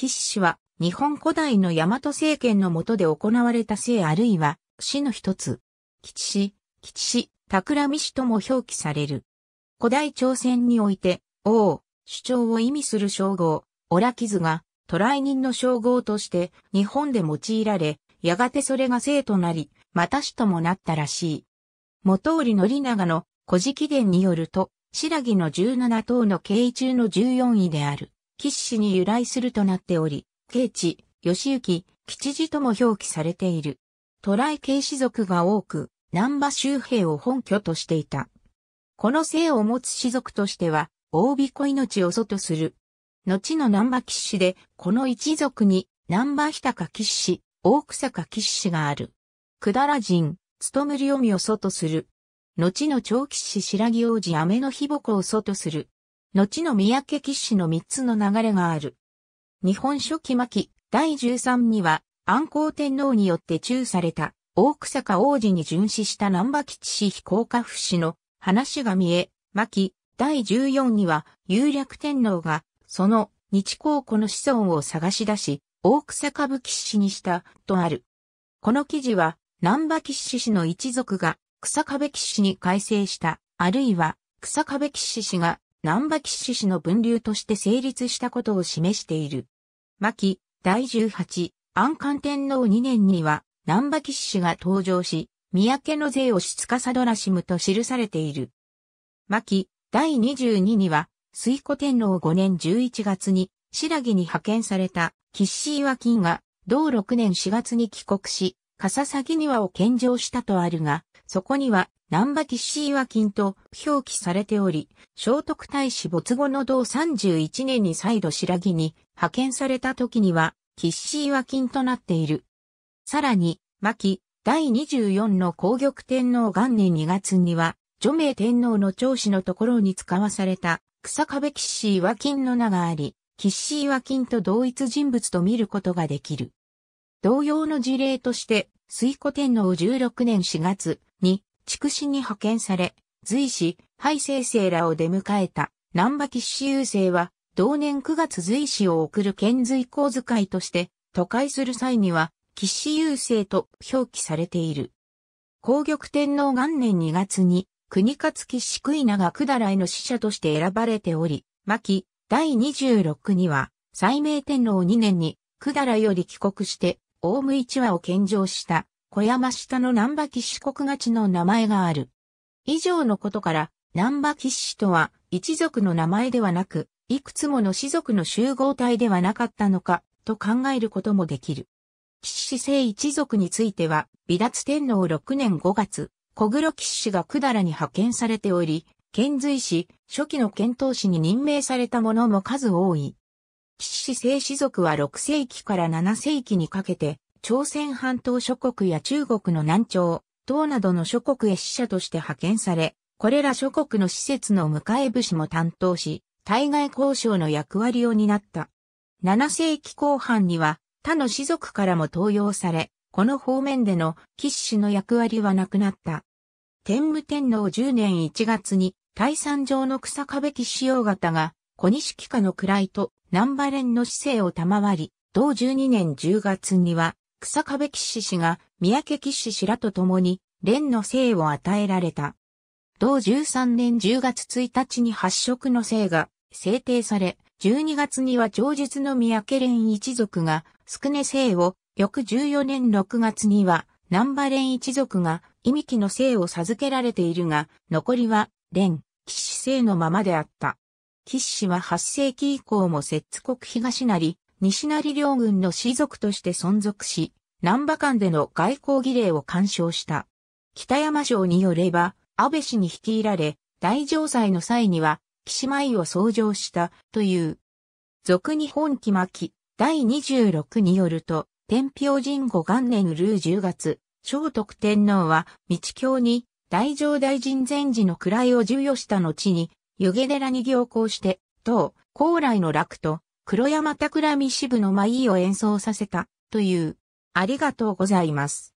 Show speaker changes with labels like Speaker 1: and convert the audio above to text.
Speaker 1: 岸氏は、日本古代の大和政権の下で行われた姓あるいは、氏の一つ。吉氏、吉氏、桜見氏とも表記される。古代朝鮮において、王、主張を意味する称号、オラキズが、渡来人の称号として日本で用いられ、やがてそれが姓となり、また氏ともなったらしい。元織宣長の古事記伝によると、白木の17等の経緯中の14位である。吉氏に由来するとなっており、慶地、吉行、吉次とも表記されている。渡来慶氏族が多く、南波周平を本拠としていた。この姓を持つ氏族としては、大子命を祖とする。後の南波吉氏で、この一族に、南波日高吉氏、大草か吉氏がある。くだら人、つとむりおみを祖とする。後の長吉氏白木王子雨の日ぼこを祖とする。後の三宅騎士の三つの流れがある。日本書期末期第13には安光天皇によって中された大草加王子に巡視した南馬吉氏非公家不死の話が見え、巻第14には有略天皇がその日光子の子孫を探し出し、大草加武吉氏にしたとある。この記事は南馬吉氏の一族が草壁騎士に改正した、あるいは草壁騎士氏が南波士氏の分流として成立したことを示している。牧、第18、安官天皇2年には、南波士氏が登場し、三宅の税をしつかさどらしむと記されている。牧、第22には、水古天皇5年11月に、白木に派遣された、岸岩金が、同6年4月に帰国し、笠崎庭を献上したとあるが、そこには、南波騎士岩金と表記されており、聖徳太子没後の同31年に再度白木に派遣された時には、騎士岩金となっている。さらに、牧、第24の皇玉天皇元年2月には、除名天皇の長子のところに使わされた、草壁騎士岩金の名があり、騎士岩金と同一人物と見ることができる。同様の事例として、水古天皇16年4月に、筑紫に派遣され、随子、敗生生らを出迎えた南馬騎士優生は、同年9月随子を送る遣随公使いとして、都会する際には、騎士優生と表記されている。皇極天皇元年2月に、国勝騎士杭長くだらいの使者として選ばれており、巻、第26には、西明天皇2年に、くだらより帰国して、大ム一話を献上した小山下の南波士国勝ちの名前がある。以上のことから、南波騎氏とは一族の名前ではなく、いくつもの氏族の集合体ではなかったのか、と考えることもできる。騎士姓一族については、美達天皇6年5月、小黒騎士が百済に派遣されており、遣隋使、初期の遣唐使に任命されたものも数多い。騎士姓氏族は6世紀から7世紀にかけて、朝鮮半島諸国や中国の南朝、東などの諸国へ使者として派遣され、これら諸国の施設の迎え武士も担当し、対外交渉の役割を担った。7世紀後半には他の士族からも登用され、この方面での騎士の役割はなくなった。天武天皇10年1月に、大山上の草壁騎士用型が、小西紀下の位と南馬連の姿勢を賜り、同12年10月には、草壁騎士氏が三宅騎士氏らと共に蓮の姓を与えられた。同13年10月1日に発色の姓が制定され、12月には長日の三宅蓮一族が宿根姓を、翌14年6月には南波蓮一族が忌み木の姓を授けられているが、残りは蓮、騎士姓のままであった。騎士は8世紀以降も摂津国東なり、西成両軍の士族として存続し、南波間での外交儀礼を干渉した。北山省によれば、安倍氏に率いられ、大城祭の際には、岸舞を創上したという。俗日本巻き、第26によると、天平神後元年ルー10月、聖徳天皇は、道教に、大城大臣前寺の位を授与した後に、湯気寺に行行して、当、高来の楽と、黒山企み支部の舞を演奏させた、という。ありがとうございます。